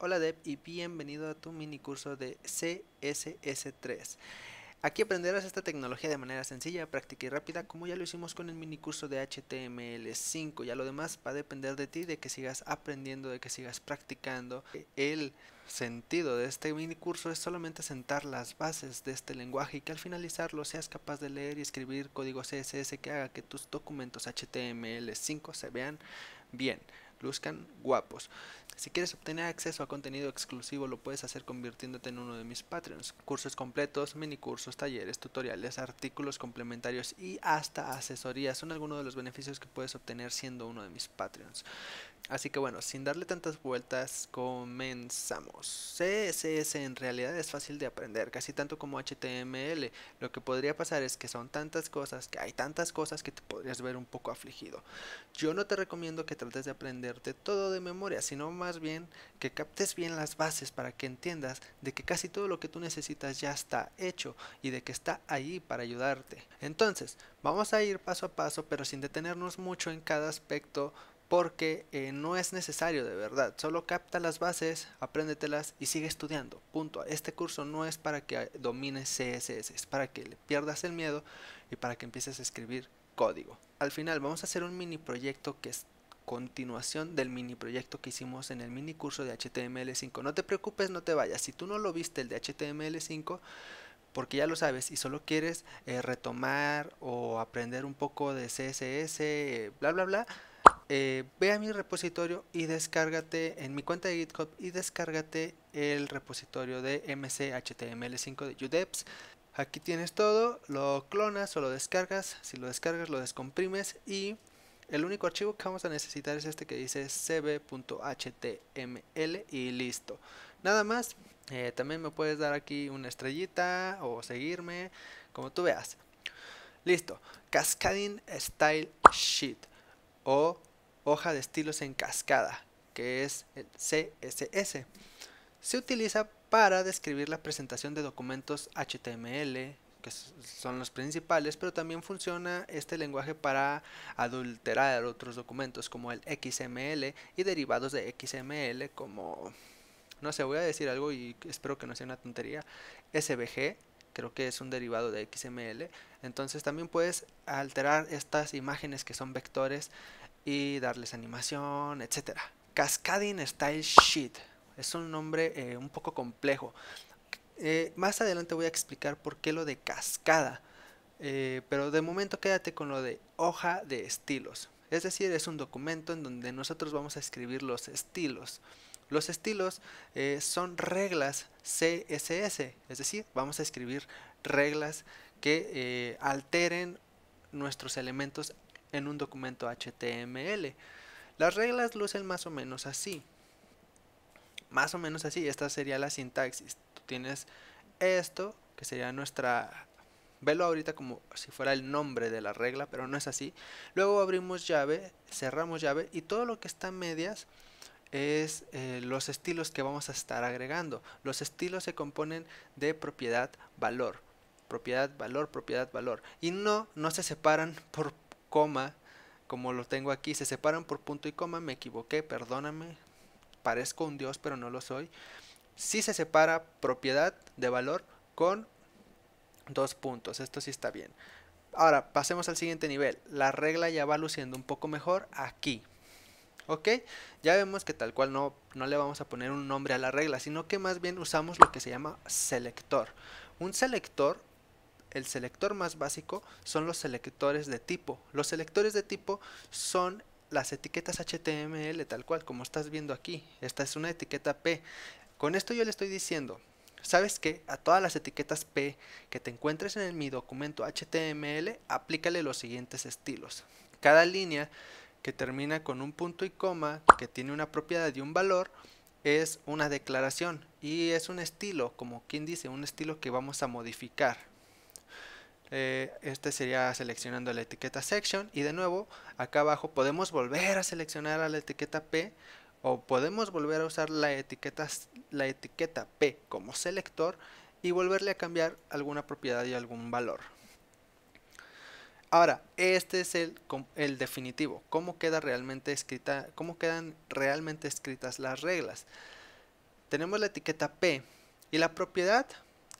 Hola Dev y bienvenido a tu mini curso de CSS3. Aquí aprenderás esta tecnología de manera sencilla, práctica y rápida como ya lo hicimos con el mini curso de HTML5. Ya lo demás va a depender de ti, de que sigas aprendiendo, de que sigas practicando. El sentido de este mini curso es solamente sentar las bases de este lenguaje y que al finalizarlo seas capaz de leer y escribir código CSS que haga que tus documentos HTML5 se vean bien. Buscan guapos. Si quieres obtener acceso a contenido exclusivo lo puedes hacer convirtiéndote en uno de mis Patreons. Cursos completos, mini cursos talleres, tutoriales, artículos complementarios y hasta asesorías son algunos de los beneficios que puedes obtener siendo uno de mis Patreons. Así que bueno, sin darle tantas vueltas, comenzamos. CSS en realidad es fácil de aprender, casi tanto como HTML. Lo que podría pasar es que son tantas cosas, que hay tantas cosas que te podrías ver un poco afligido. Yo no te recomiendo que trates de aprenderte todo de memoria, sino más bien que captes bien las bases para que entiendas de que casi todo lo que tú necesitas ya está hecho y de que está ahí para ayudarte. Entonces, vamos a ir paso a paso, pero sin detenernos mucho en cada aspecto porque eh, no es necesario de verdad. Solo capta las bases, apréndetelas y sigue estudiando. Punto. Este curso no es para que domines CSS, es para que le pierdas el miedo y para que empieces a escribir código. Al final vamos a hacer un mini proyecto que es continuación del mini proyecto que hicimos en el mini curso de HTML5. No te preocupes, no te vayas. Si tú no lo viste el de HTML5, porque ya lo sabes y solo quieres eh, retomar o aprender un poco de CSS, bla, bla, bla eh, ve a mi repositorio y descárgate en mi cuenta de GitHub y descárgate el repositorio de mchtml5 de UDEPS. Aquí tienes todo, lo clonas o lo descargas, si lo descargas lo descomprimes y el único archivo que vamos a necesitar es este que dice cb.html y listo. Nada más, eh, también me puedes dar aquí una estrellita o seguirme, como tú veas. Listo, Cascading Style Sheet o hoja de estilos en cascada, que es el CSS. Se utiliza para describir la presentación de documentos HTML, que son los principales, pero también funciona este lenguaje para adulterar otros documentos como el XML y derivados de XML como, no sé, voy a decir algo y espero que no sea una tontería, SVG, creo que es un derivado de XML. Entonces también puedes alterar estas imágenes que son vectores y darles animación, etcétera. Cascading Style Sheet es un nombre eh, un poco complejo. Eh, más adelante voy a explicar por qué lo de cascada, eh, pero de momento quédate con lo de hoja de estilos. Es decir, es un documento en donde nosotros vamos a escribir los estilos. Los estilos son reglas CSS, es decir, vamos a escribir reglas que alteren nuestros elementos en un documento HTML. Las reglas lucen más o menos así. Más o menos así, esta sería la sintaxis. Tú tienes esto, que sería nuestra... Velo ahorita como si fuera el nombre de la regla, pero no es así. Luego abrimos llave, cerramos llave y todo lo que está en medias es eh, los estilos que vamos a estar agregando. Los estilos se componen de propiedad, valor, propiedad, valor, propiedad, valor. Y no, no se separan por coma, como lo tengo aquí, se separan por punto y coma, me equivoqué, perdóname, parezco un dios pero no lo soy. Si se separa propiedad de valor con dos puntos, esto sí está bien. Ahora, pasemos al siguiente nivel. La regla ya va luciendo un poco mejor aquí. ¿Ok? Ya vemos que tal cual no, no le vamos a poner un nombre a la regla, sino que más bien usamos lo que se llama selector. Un selector el selector más básico son los selectores de tipo. Los selectores de tipo son las etiquetas HTML tal cual, como estás viendo aquí. Esta es una etiqueta P. Con esto yo le estoy diciendo, ¿sabes que A todas las etiquetas P que te encuentres en mi documento HTML, aplícale los siguientes estilos. Cada línea que termina con un punto y coma, que tiene una propiedad y un valor, es una declaración y es un estilo, como quien dice, un estilo que vamos a modificar. Eh, este sería seleccionando la etiqueta section y de nuevo acá abajo podemos volver a seleccionar a la etiqueta p o podemos volver a usar la etiqueta, la etiqueta p como selector y volverle a cambiar alguna propiedad y algún valor. Ahora, este es el, el, definitivo, cómo, queda realmente escrita, cómo quedan realmente escritas las reglas. Tenemos la etiqueta P y la propiedad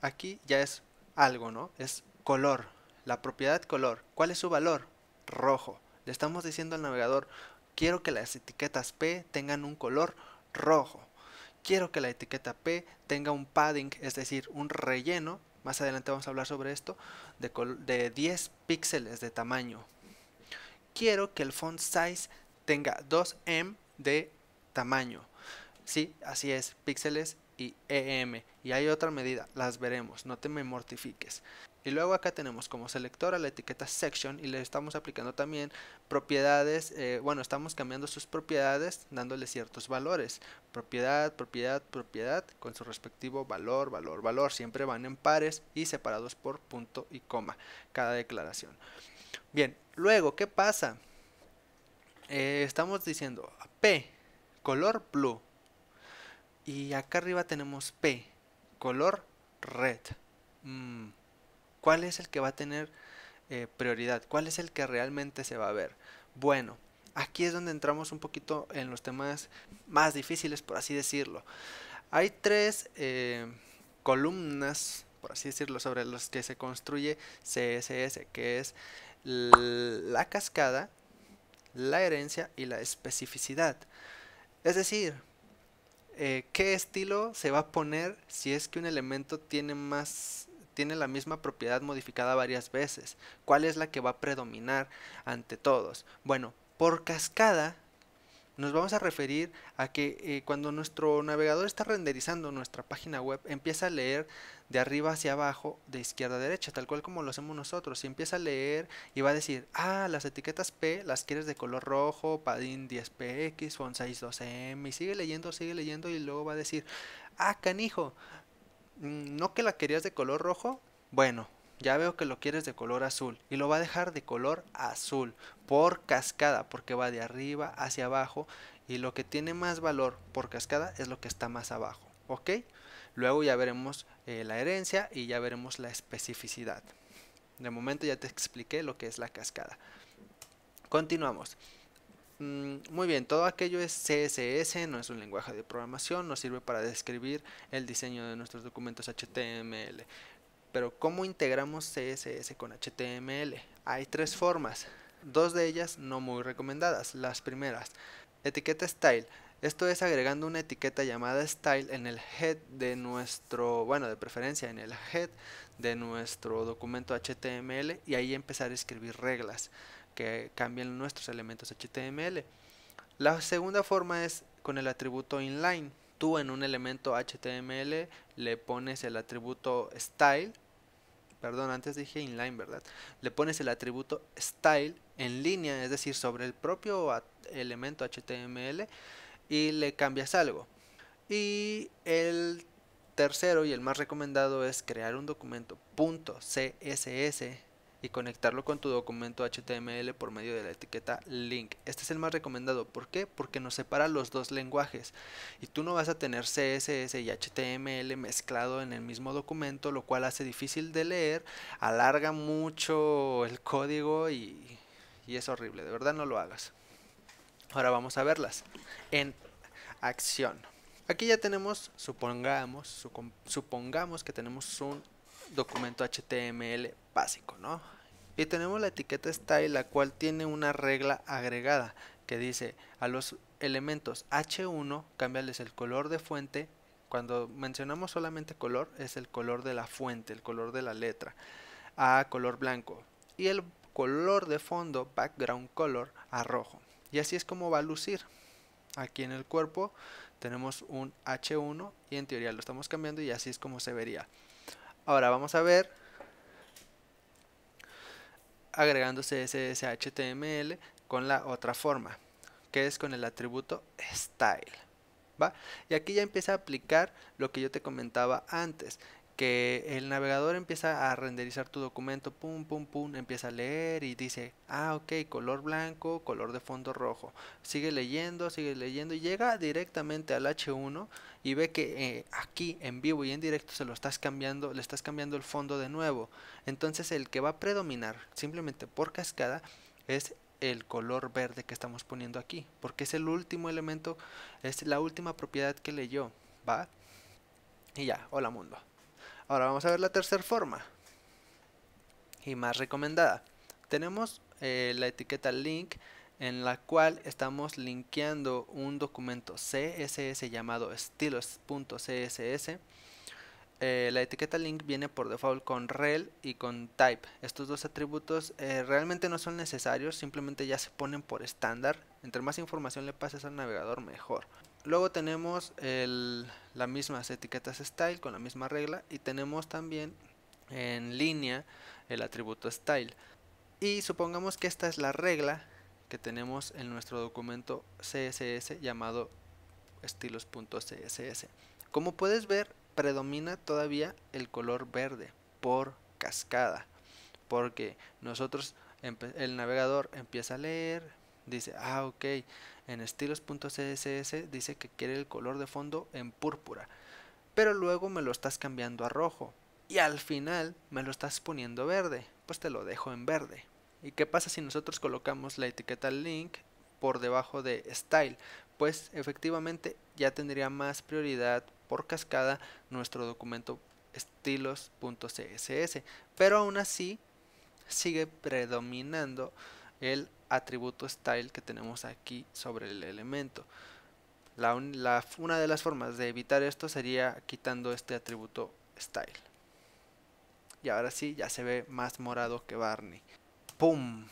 aquí ya es algo, ¿no? Es color, la propiedad color. ¿Cuál es su valor? Rojo. Le estamos diciendo al navegador, quiero que las etiquetas P tengan un color rojo. Quiero que la etiqueta P tenga un padding, es decir, un relleno. Más adelante vamos a hablar sobre esto, de, 10 píxeles de tamaño. Quiero que el font size tenga 2M de tamaño. Sí, así es, píxeles y EM. Y hay otra medida, las veremos, no te me mortifiques. Y luego acá tenemos como selector a la etiqueta section y le estamos aplicando también propiedades, eh, bueno, estamos cambiando sus propiedades dándole ciertos valores. Propiedad, propiedad, propiedad con su respectivo valor, valor, valor. Siempre van en pares y separados por punto y coma cada declaración. Bien, luego, ¿qué pasa? Eh, estamos diciendo P, color blue. Y acá arriba tenemos P, color red. mmm... ¿Cuál es el que va a tener eh, prioridad? ¿Cuál es el que realmente se va a ver? Bueno, aquí es donde entramos un poquito en los temas más difíciles, por así decirlo. Hay tres eh, columnas, por así decirlo, sobre los que se construye CSS, que es la cascada, la herencia y la especificidad. Es decir, eh, qué estilo se va a poner si es que un elemento tiene más tiene la misma propiedad modificada varias veces. ¿Cuál es la que va a predominar ante todos? Bueno, por cascada nos vamos a referir a que eh, cuando nuestro navegador está renderizando nuestra página web, empieza a leer de arriba hacia abajo, de izquierda a derecha, tal cual como lo hacemos nosotros. Y empieza a leer y va a decir, ah, las etiquetas P las quieres de color rojo, padín 10px, Font 62 m y sigue leyendo, sigue leyendo y luego va a decir, ah, canijo, Mm, no que la querías de color rojo, bueno, ya veo que lo quieres de color azul y lo va a dejar de color azul por cascada porque va de arriba hacia abajo y lo que tiene más valor por cascada es lo que está más abajo, ¿ok? Luego ya veremos eh, la herencia y ya veremos la especificidad. De momento ya te expliqué lo que es la cascada. Continuamos. Mm, muy bien, todo aquello es CSS, no es un lenguaje de programación, nos sirve para describir el diseño de nuestros documentos HTML. Pero ¿cómo integramos CSS con HTML? Hay tres formas, dos de ellas no muy recomendadas. Las primeras, etiqueta style. Esto es agregando una etiqueta llamada style en el head de nuestro, bueno, de preferencia en el head de nuestro documento HTML y ahí empezar a escribir reglas que cambien nuestros elementos HTML. La segunda forma es con el atributo inline. Tú en un elemento HTML le pones el atributo style. Perdón, antes dije inline, ¿verdad? Le pones el atributo style en línea, es decir, sobre el propio elemento HTML y le cambias algo. Y el tercero y el más recomendado es crear un documento .css y conectarlo con tu documento HTML por medio de la etiqueta link. Este es el más recomendado. ¿Por qué? Porque nos separa los dos lenguajes y tú no vas a tener CSS y HTML mezclado en el mismo documento, lo cual hace difícil de leer, alarga mucho el código y, y es horrible. De verdad no lo hagas. Ahora vamos a verlas en acción. Aquí ya tenemos, supongamos, supongamos que tenemos un documento HTML básico, ¿no? Y tenemos la etiqueta style, la cual tiene una regla agregada que dice a los elementos H1, cambiales el color de fuente. Cuando mencionamos solamente color, es el color de la fuente, el color de la letra, a color blanco. Y el color de fondo, background color, a rojo. Y así es como va a lucir. Aquí en el cuerpo tenemos un H1 y en teoría lo estamos cambiando y así es como se vería. Ahora vamos a ver agregándose CSS HTML con la otra forma, que es con el atributo style. ¿va? Y aquí ya empieza a aplicar lo que yo te comentaba antes, que el navegador empieza a renderizar tu documento, pum, pum, pum, empieza a leer y dice, ah, ok, color blanco, color de fondo rojo. Sigue leyendo, sigue leyendo y llega directamente al H1 y ve que eh, aquí en vivo y en directo se lo estás cambiando, le estás cambiando el fondo de nuevo. Entonces el que va a predominar simplemente por cascada es el color verde que estamos poniendo aquí, porque es el último elemento, es la última propiedad que leyó, ¿va? Y ya, hola mundo. Ahora vamos a ver la tercera forma y más recomendada. Tenemos eh, la etiqueta link en la cual estamos linkeando un documento CSS llamado estilos.css. Eh, la etiqueta link viene por default con rel y con type. Estos dos atributos eh, realmente no son necesarios, simplemente ya se ponen por estándar. Entre más información le pases al navegador, mejor. Luego tenemos las mismas etiquetas style con la misma regla y tenemos también en línea el atributo style. Y supongamos que esta es la regla que tenemos en nuestro documento CSS llamado estilos.css. Como puedes ver, predomina todavía el color verde por cascada, porque nosotros el navegador empieza a leer, Dice, ah, ok, en estilos.css dice que quiere el color de fondo en púrpura, pero luego me lo estás cambiando a rojo y al final me lo estás poniendo verde, pues te lo dejo en verde. ¿Y qué pasa si nosotros colocamos la etiqueta link por debajo de style? Pues efectivamente ya tendría más prioridad por cascada nuestro documento estilos.css, pero aún así sigue predominando el atributo style que tenemos aquí sobre el elemento. una de las formas de evitar esto sería quitando este atributo style. Y ahora sí, ya se ve más morado que Barney. ¡Pum!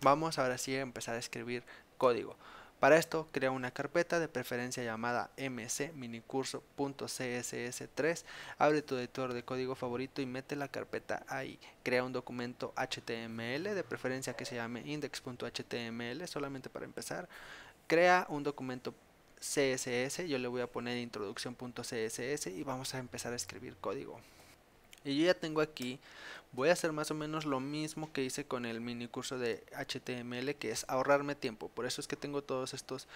Vamos ahora sí a empezar a escribir código. Para esto, crea una carpeta de preferencia llamada mcminicurso.css3, abre tu editor de código favorito y mete la carpeta ahí. Crea un documento HTML, de preferencia que se llame index.html, solamente para empezar. Crea un documento CSS, yo le voy a poner introducción.css y vamos a empezar a escribir código. Y yo ya tengo aquí, voy a hacer más o menos lo mismo que hice con el mini curso de HTML, que es ahorrarme tiempo. Por eso es que tengo todos estos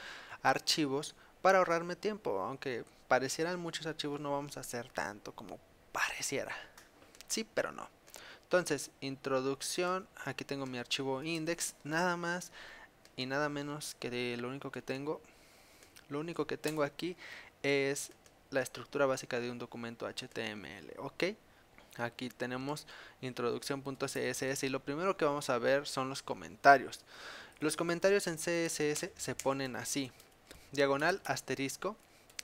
archivos para ahorrarme tiempo. Aunque parecieran muchos archivos, no vamos a hacer tanto como pareciera. Sí, pero no. Entonces, introducción, aquí tengo mi archivo index, nada más y nada menos que lo único que tengo. Lo único que tengo aquí es la estructura básica de un documento HTML, ¿ok? Aquí tenemos introducción.css y lo primero que vamos a ver son los comentarios. Los comentarios en CSS se ponen así, diagonal asterisco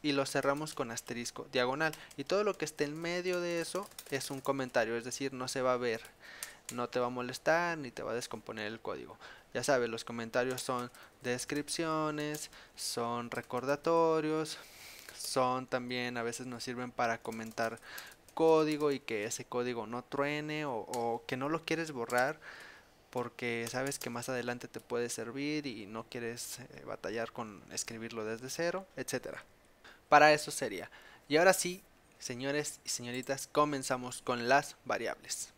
y los cerramos con asterisco diagonal y todo lo que esté en medio de eso es un comentario, es decir, no se va a ver, no te va a molestar ni te va a descomponer el código. Ya sabes, los comentarios son descripciones, son recordatorios, son también a veces nos sirven para comentar código y que ese código no truene o, que no lo quieres borrar porque sabes que más adelante te puede servir y no quieres eh, batallar con escribirlo desde cero, etcétera. Para eso sería. Y ahora sí, señores y señoritas, comenzamos con las variables.